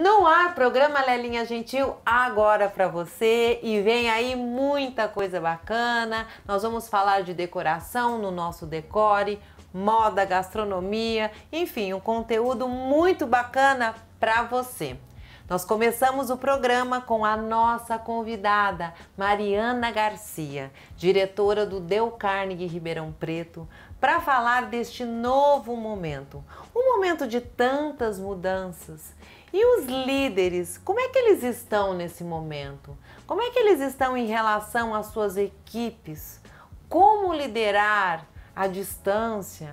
No ar, programa Lelinha Gentil agora para você e vem aí muita coisa bacana. Nós vamos falar de decoração no nosso decore, moda, gastronomia, enfim, um conteúdo muito bacana para você. Nós começamos o programa com a nossa convidada, Mariana Garcia, diretora do Del Carnegie Ribeirão Preto, para falar deste novo momento, um momento de tantas mudanças e os líderes, como é que eles estão nesse momento? Como é que eles estão em relação às suas equipes? Como liderar à distância?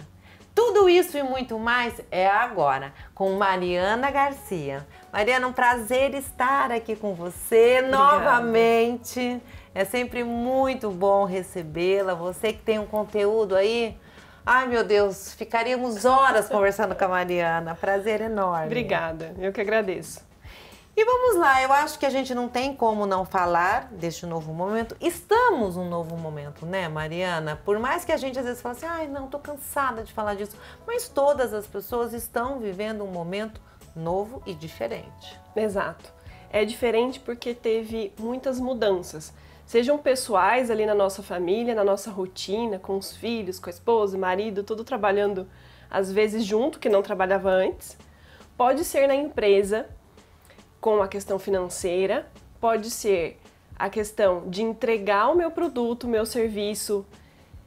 Tudo isso e muito mais é agora com Mariana Garcia. Mariana, um prazer estar aqui com você Obrigada. novamente. É sempre muito bom recebê-la. Você que tem um conteúdo aí Ai, meu Deus, ficaríamos horas conversando com a Mariana. Prazer enorme. Obrigada, eu que agradeço. E vamos lá, eu acho que a gente não tem como não falar deste novo momento. Estamos num novo momento, né, Mariana? Por mais que a gente às vezes fale assim, ai, não, tô cansada de falar disso. Mas todas as pessoas estão vivendo um momento novo e diferente. Exato. É diferente porque teve muitas mudanças sejam pessoais ali na nossa família, na nossa rotina, com os filhos, com a esposa, marido, tudo trabalhando às vezes junto, que não trabalhava antes. Pode ser na empresa, com a questão financeira, pode ser a questão de entregar o meu produto, o meu serviço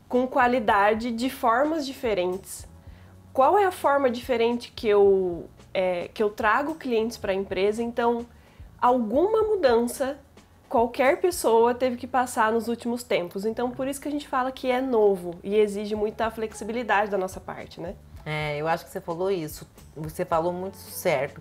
com qualidade de formas diferentes. Qual é a forma diferente que eu, é, que eu trago clientes para a empresa? Então, alguma mudança qualquer pessoa teve que passar nos últimos tempos. Então, por isso que a gente fala que é novo e exige muita flexibilidade da nossa parte, né? É, eu acho que você falou isso. Você falou muito certo.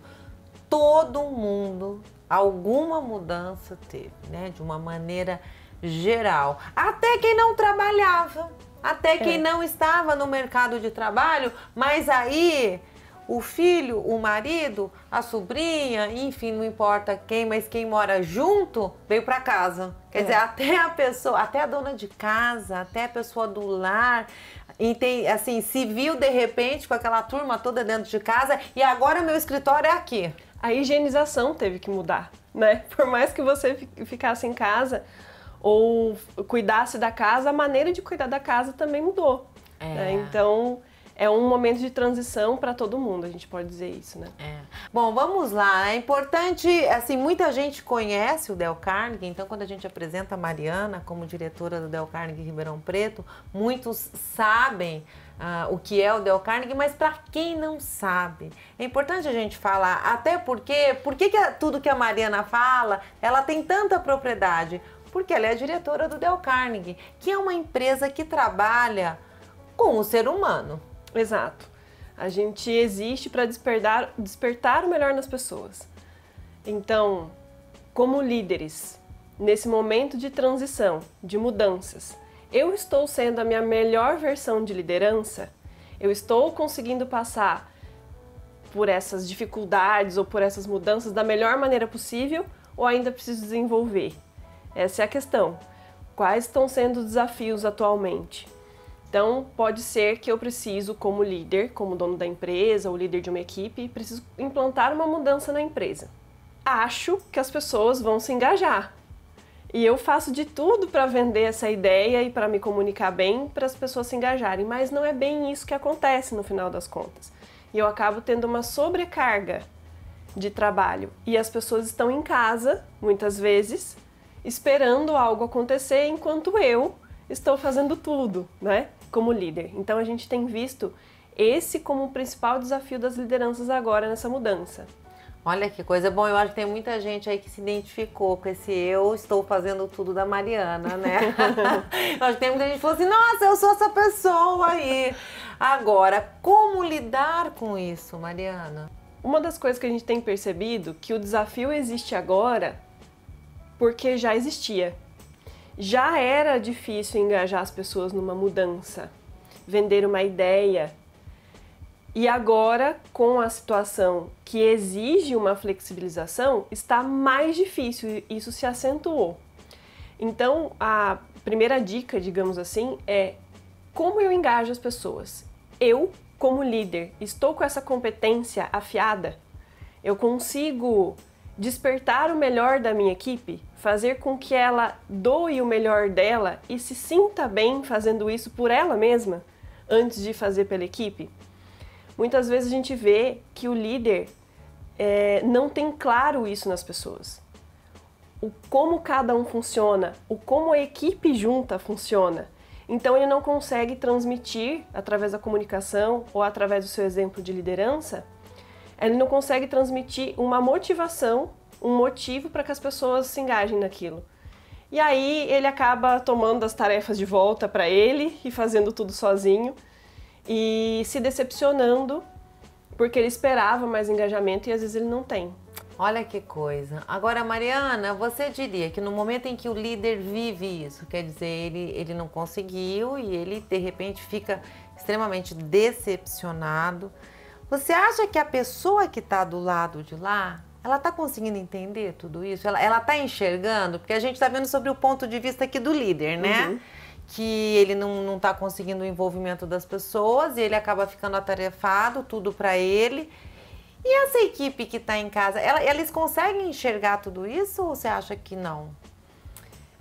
Todo mundo alguma mudança teve, né? De uma maneira geral. Até quem não trabalhava, até quem é. não estava no mercado de trabalho, mas aí o filho, o marido, a sobrinha, enfim, não importa quem, mas quem mora junto veio para casa. Quer é. dizer, até a pessoa, até a dona de casa, até a pessoa do lar, assim, se viu de repente com aquela turma toda dentro de casa e agora meu escritório é aqui. A higienização teve que mudar, né? Por mais que você ficasse em casa ou cuidasse da casa, a maneira de cuidar da casa também mudou. É. Né? Então, é um momento de transição para todo mundo, a gente pode dizer isso, né? É. Bom, vamos lá. É importante, assim, muita gente conhece o Del Carnegie, então quando a gente apresenta a Mariana como diretora do Del Carnegie Ribeirão Preto, muitos sabem ah, o que é o Del Carnegie, mas para quem não sabe, é importante a gente falar, até porque, por que tudo que a Mariana fala, ela tem tanta propriedade? Porque ela é a diretora do Del Carnegie, que é uma empresa que trabalha com o ser humano. Exato. A gente existe para despertar, despertar o melhor nas pessoas. Então, como líderes, nesse momento de transição, de mudanças, eu estou sendo a minha melhor versão de liderança? Eu estou conseguindo passar por essas dificuldades ou por essas mudanças da melhor maneira possível ou ainda preciso desenvolver? Essa é a questão. Quais estão sendo os desafios atualmente? Então, pode ser que eu preciso, como líder, como dono da empresa ou líder de uma equipe, preciso implantar uma mudança na empresa. Acho que as pessoas vão se engajar. E eu faço de tudo para vender essa ideia e para me comunicar bem para as pessoas se engajarem, mas não é bem isso que acontece no final das contas. E eu acabo tendo uma sobrecarga de trabalho. E as pessoas estão em casa, muitas vezes, esperando algo acontecer enquanto eu estou fazendo tudo, né? como líder. Então a gente tem visto esse como o principal desafio das lideranças agora nessa mudança. Olha que coisa bom, eu acho que tem muita gente aí que se identificou com esse eu estou fazendo tudo da Mariana, né? eu acho que tem muita gente que falou assim, nossa, eu sou essa pessoa aí. Agora, como lidar com isso, Mariana? Uma das coisas que a gente tem percebido que o desafio existe agora porque já existia já era difícil engajar as pessoas numa mudança, vender uma ideia. E agora, com a situação que exige uma flexibilização, está mais difícil, isso se acentuou. Então, a primeira dica, digamos assim, é como eu engajo as pessoas? Eu, como líder, estou com essa competência afiada? Eu consigo despertar o melhor da minha equipe, fazer com que ela doe o melhor dela e se sinta bem fazendo isso por ela mesma antes de fazer pela equipe. Muitas vezes a gente vê que o líder é, não tem claro isso nas pessoas. O como cada um funciona, o como a equipe junta funciona. Então ele não consegue transmitir através da comunicação ou através do seu exemplo de liderança ele não consegue transmitir uma motivação, um motivo para que as pessoas se engajem naquilo. E aí ele acaba tomando as tarefas de volta para ele e fazendo tudo sozinho e se decepcionando porque ele esperava mais engajamento e às vezes ele não tem. Olha que coisa. Agora, Mariana, você diria que no momento em que o líder vive isso, quer dizer, ele, ele não conseguiu e ele de repente fica extremamente decepcionado, você acha que a pessoa que está do lado de lá, ela está conseguindo entender tudo isso? Ela está enxergando? Porque a gente está vendo sobre o ponto de vista aqui do líder, né? Uhum. Que ele não está conseguindo o envolvimento das pessoas e ele acaba ficando atarefado, tudo para ele. E essa equipe que está em casa, ela, eles conseguem enxergar tudo isso ou você acha que não?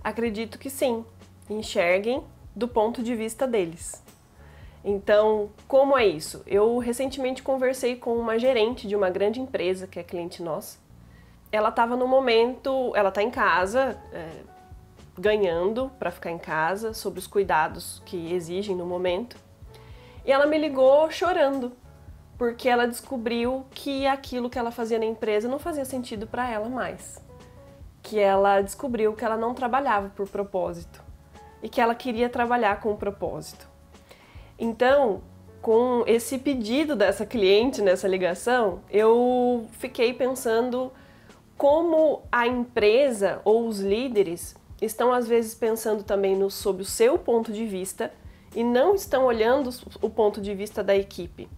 Acredito que sim. Enxerguem do ponto de vista deles. Então, como é isso? Eu recentemente conversei com uma gerente de uma grande empresa que é cliente nossa. Ela estava no momento, ela está em casa, é, ganhando para ficar em casa, sobre os cuidados que exigem no momento. E ela me ligou chorando, porque ela descobriu que aquilo que ela fazia na empresa não fazia sentido para ela mais. Que ela descobriu que ela não trabalhava por propósito e que ela queria trabalhar com propósito. Então, com esse pedido dessa cliente nessa ligação, eu fiquei pensando como a empresa ou os líderes estão às vezes pensando também no, sobre o seu ponto de vista e não estão olhando o ponto de vista da equipe.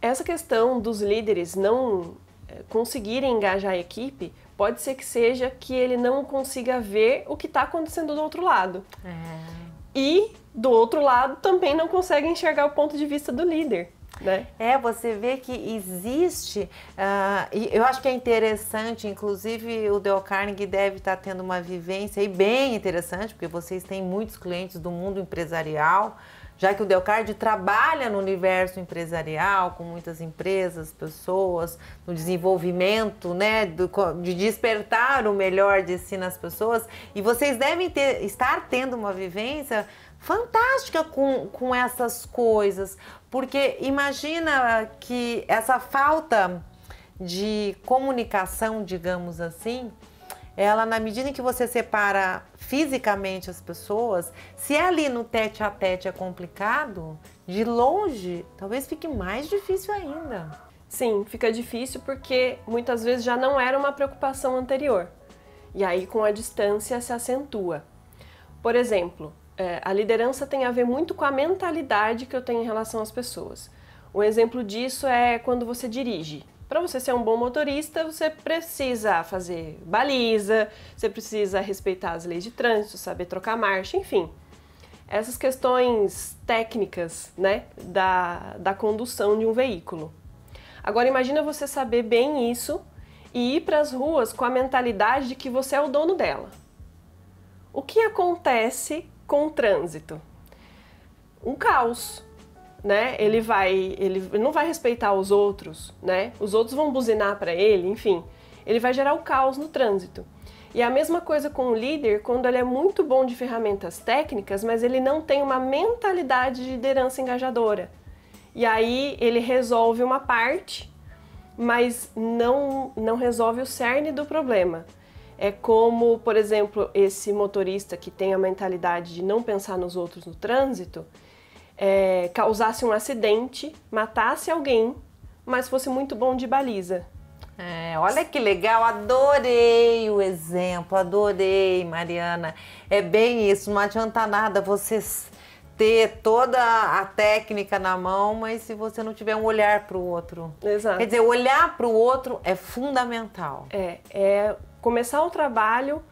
Essa questão dos líderes não eh, conseguirem engajar a equipe pode ser que seja que ele não consiga ver o que está acontecendo do outro lado. É e do outro lado também não consegue enxergar o ponto de vista do líder. Né? É, você vê que existe, uh, e eu acho que é interessante, inclusive o Del Carnegie deve estar tendo uma vivência bem interessante, porque vocês têm muitos clientes do mundo empresarial, já que o Delcard trabalha no universo empresarial, com muitas empresas, pessoas, no desenvolvimento, né, do, de despertar o melhor de si nas pessoas, e vocês devem ter, estar tendo uma vivência fantástica com, com essas coisas, porque imagina que essa falta de comunicação, digamos assim, ela na medida em que você separa fisicamente as pessoas, se é ali no tete a tete é complicado, de longe talvez fique mais difícil ainda. Sim, fica difícil porque muitas vezes já não era uma preocupação anterior. E aí com a distância se acentua. Por exemplo, é, a liderança tem a ver muito com a mentalidade que eu tenho em relação às pessoas. Um exemplo disso é quando você dirige. Para você ser um bom motorista, você precisa fazer baliza, você precisa respeitar as leis de trânsito, saber trocar marcha, enfim. Essas questões técnicas né, da, da condução de um veículo. Agora imagina você saber bem isso e ir para as ruas com a mentalidade de que você é o dono dela. O que acontece com o trânsito? Um caos, né? Ele vai, ele não vai respeitar os outros, né? Os outros vão buzinar para ele, enfim. Ele vai gerar o caos no trânsito. E a mesma coisa com o líder quando ele é muito bom de ferramentas técnicas, mas ele não tem uma mentalidade de liderança engajadora. E aí ele resolve uma parte, mas não não resolve o cerne do problema. É como, por exemplo, esse motorista que tem a mentalidade de não pensar nos outros no trânsito, é, causasse um acidente, matasse alguém, mas fosse muito bom de baliza. É, olha que legal, adorei o exemplo, adorei, Mariana. É bem isso, não adianta nada você ter toda a técnica na mão, mas se você não tiver um olhar para o outro. Exato. Quer dizer, olhar para o outro é fundamental. É, é começar o trabalho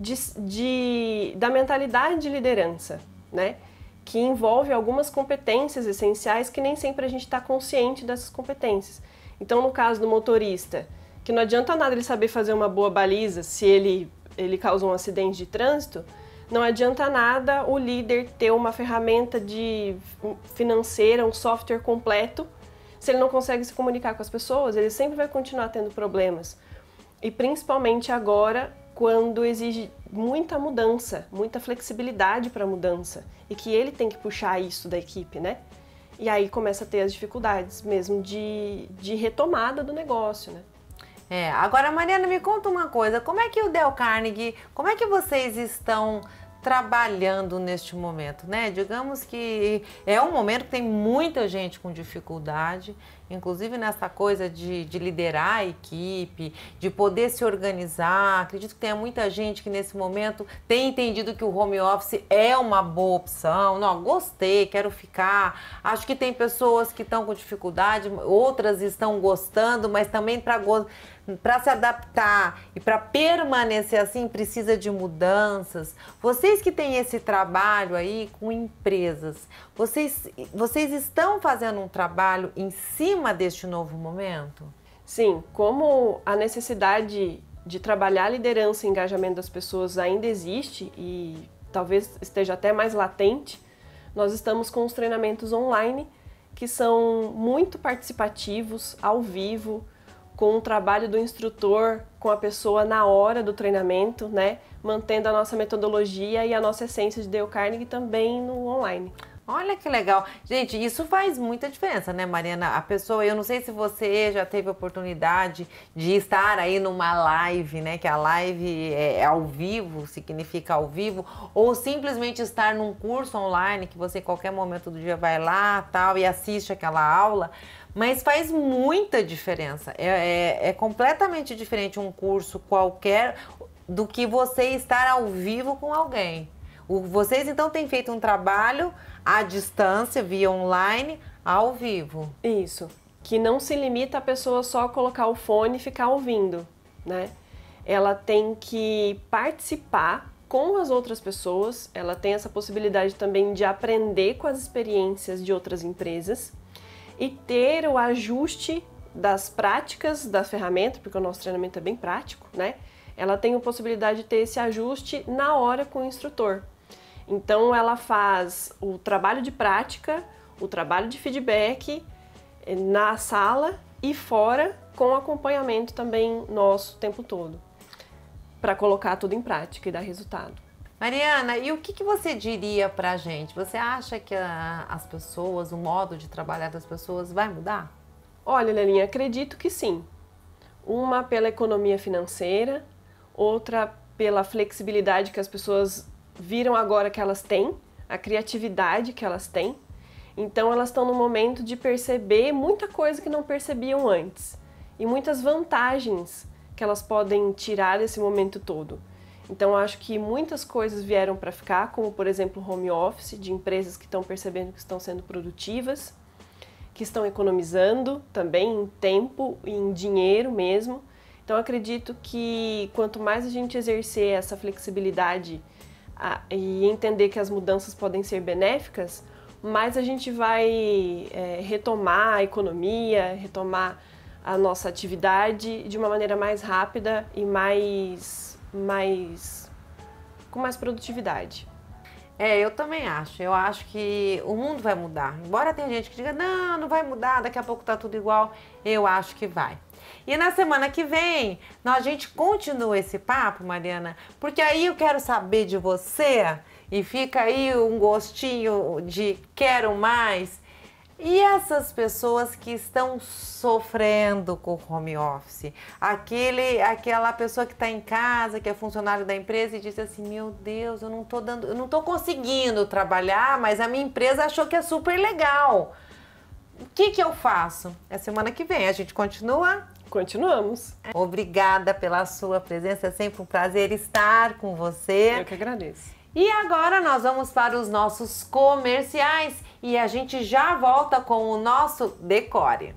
de, de, da mentalidade de liderança, né? que envolve algumas competências essenciais que nem sempre a gente está consciente dessas competências. Então, no caso do motorista, que não adianta nada ele saber fazer uma boa baliza se ele, ele causa um acidente de trânsito, não adianta nada o líder ter uma ferramenta de hum, financeira, um software completo, se ele não consegue se comunicar com as pessoas, ele sempre vai continuar tendo problemas. E principalmente agora, quando exige muita mudança, muita flexibilidade para mudança e que ele tem que puxar isso da equipe, né? E aí começa a ter as dificuldades mesmo de, de retomada do negócio, né? É, agora Mariana, me conta uma coisa, como é que o Del Carnegie, como é que vocês estão trabalhando neste momento, né? Digamos que é um momento que tem muita gente com dificuldade, inclusive nessa coisa de, de liderar a equipe, de poder se organizar. Acredito que tenha muita gente que nesse momento tem entendido que o home office é uma boa opção. Não, gostei, quero ficar. Acho que tem pessoas que estão com dificuldade, outras estão gostando, mas também para gostar para se adaptar e para permanecer assim precisa de mudanças. Vocês que têm esse trabalho aí com empresas, vocês, vocês estão fazendo um trabalho em cima deste novo momento? Sim, como a necessidade de trabalhar a liderança e engajamento das pessoas ainda existe e talvez esteja até mais latente, nós estamos com os treinamentos online que são muito participativos, ao vivo com o trabalho do instrutor com a pessoa na hora do treinamento, né? Mantendo a nossa metodologia e a nossa essência de Dale Carnegie também no online. Olha que legal. Gente, isso faz muita diferença, né, Mariana? A pessoa, eu não sei se você já teve oportunidade de estar aí numa live, né? Que a live é, é ao vivo, significa ao vivo, ou simplesmente estar num curso online que você em qualquer momento do dia vai lá, tal e assiste aquela aula mas faz muita diferença. É, é, é completamente diferente um curso qualquer do que você estar ao vivo com alguém. O, vocês então têm feito um trabalho à distância, via online, ao vivo. Isso. Que não se limita a pessoa só colocar o fone e ficar ouvindo, né? Ela tem que participar com as outras pessoas, ela tem essa possibilidade também de aprender com as experiências de outras empresas e ter o ajuste das práticas da ferramenta, porque o nosso treinamento é bem prático, né? Ela tem a possibilidade de ter esse ajuste na hora com o instrutor. Então ela faz o trabalho de prática, o trabalho de feedback eh, na sala e fora com acompanhamento também nosso o tempo todo, para colocar tudo em prática e dar resultado. Mariana, e o que, que você diria para a gente? Você acha que a, as pessoas, o modo de trabalhar das pessoas vai mudar? Olha, Lelinha, acredito que sim. Uma pela economia financeira, outra pela flexibilidade que as pessoas viram agora que elas têm, a criatividade que elas têm. Então, elas estão no momento de perceber muita coisa que não percebiam antes e muitas vantagens que elas podem tirar desse momento todo. Então, acho que muitas coisas vieram para ficar, como por exemplo home office, de empresas que estão percebendo que estão sendo produtivas, que estão economizando também em tempo e em dinheiro mesmo. Então, acredito que quanto mais a gente exercer essa flexibilidade a, e entender que as mudanças podem ser benéficas, mais a gente vai é, retomar a economia, retomar a nossa atividade de uma maneira mais rápida e mais mais com mais produtividade. É, eu também acho. Eu acho que o mundo vai mudar. Embora tenha gente que diga, não, não vai mudar, daqui a pouco tá tudo igual, eu acho que vai. E na semana que vem, a gente continua esse papo, Mariana, porque aí eu quero saber de você e fica aí um gostinho de quero mais e essas pessoas que estão sofrendo com o home office? Aquele, aquela pessoa que está em casa, que é funcionário da empresa e diz assim: "Meu Deus, eu não estou dando, eu não estou conseguindo trabalhar, mas a minha empresa achou que é super legal. O que que eu faço?" É semana que vem a gente continua Continuamos. Obrigada pela sua presença, é sempre um prazer estar com você. Eu que agradeço. E agora nós vamos para os nossos comerciais e a gente já volta com o nosso decore.